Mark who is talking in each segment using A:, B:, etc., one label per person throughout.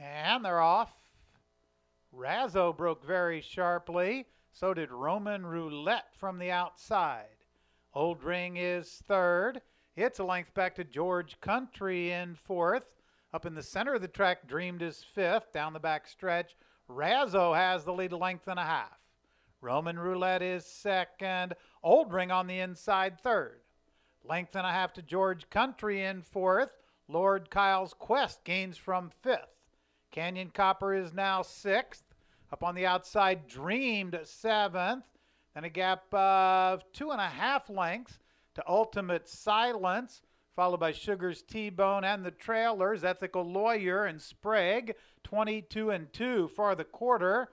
A: And they're off. Razzo broke very sharply. So did Roman Roulette from the outside. Old Ring is third. It's a length back to George Country in fourth. Up in the center of the track, Dreamed is fifth. Down the back stretch, Razzo has the lead a length and a half. Roman Roulette is second. Old Ring on the inside third. Length and a half to George Country in fourth. Lord Kyle's Quest gains from fifth. Canyon Copper is now sixth. Up on the outside, Dreamed seventh. Then a gap of two and a half lengths to Ultimate Silence, followed by Sugar's T Bone and the Trailers, Ethical Lawyer and Sprague, 22 and 2 for the quarter.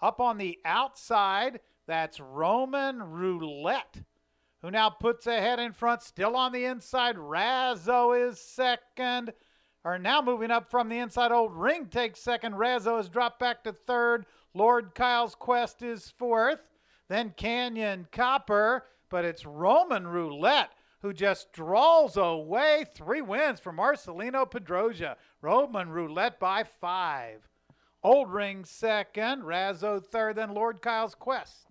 A: Up on the outside, that's Roman Roulette, who now puts ahead in front, still on the inside. Razzo is second are now moving up from the inside. Old Ring takes second. Razzo has dropped back to third. Lord Kyle's Quest is fourth. Then Canyon Copper, but it's Roman Roulette who just draws away three wins from Marcelino Pedroja. Roman Roulette by five. Old Ring second, Razzo third, then Lord Kyle's Quest.